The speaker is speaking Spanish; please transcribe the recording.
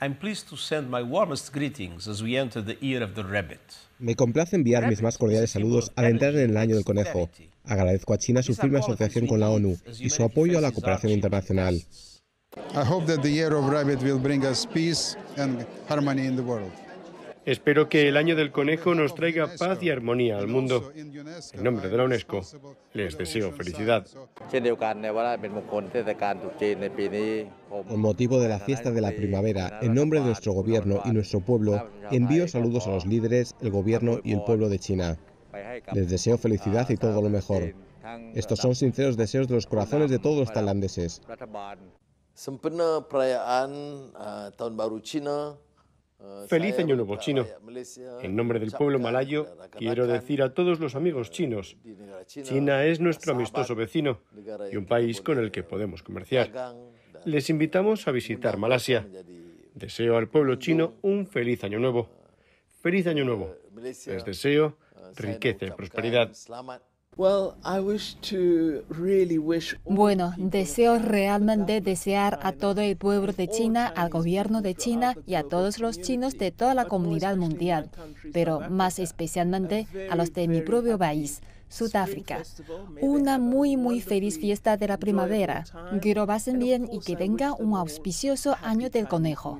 I'm pleased to send my warmest greetings as we enter the year of the rabbit. Me complace enviar mis más cordiales saludos al entrar en el año del conejo. Agradezco a China su firme asociación con la ONU y su apoyo a la cooperación internacional. I hope that the year of rabbit will bring us peace and harmony in the world. Espero que el año del conejo nos traiga paz y armonía al mundo. En nombre de la UNESCO, les deseo felicidad. Con motivo de la fiesta de la primavera, en nombre de nuestro gobierno y nuestro pueblo, envío saludos a los líderes, el gobierno y el pueblo de China. Les deseo felicidad y todo lo mejor. Estos son sinceros deseos de los corazones de todos los tailandeses. Ah, feliz Año Nuevo Chino. En nombre del pueblo malayo, quiero decir a todos los amigos chinos, China es nuestro amistoso vecino y un país con el que podemos comerciar. Les invitamos a visitar Malasia. Deseo al pueblo chino un feliz Año Nuevo. Feliz Año Nuevo. Eh, Les deseo ah, riqueza y prosperidad. Bueno, deseo realmente desear a todo el pueblo de China, al gobierno de China y a todos los chinos de toda la comunidad mundial, pero más especialmente a los de mi propio país. Sudáfrica. Una muy, muy feliz fiesta de la primavera. Que lo pasen bien y que tenga un auspicioso año del conejo.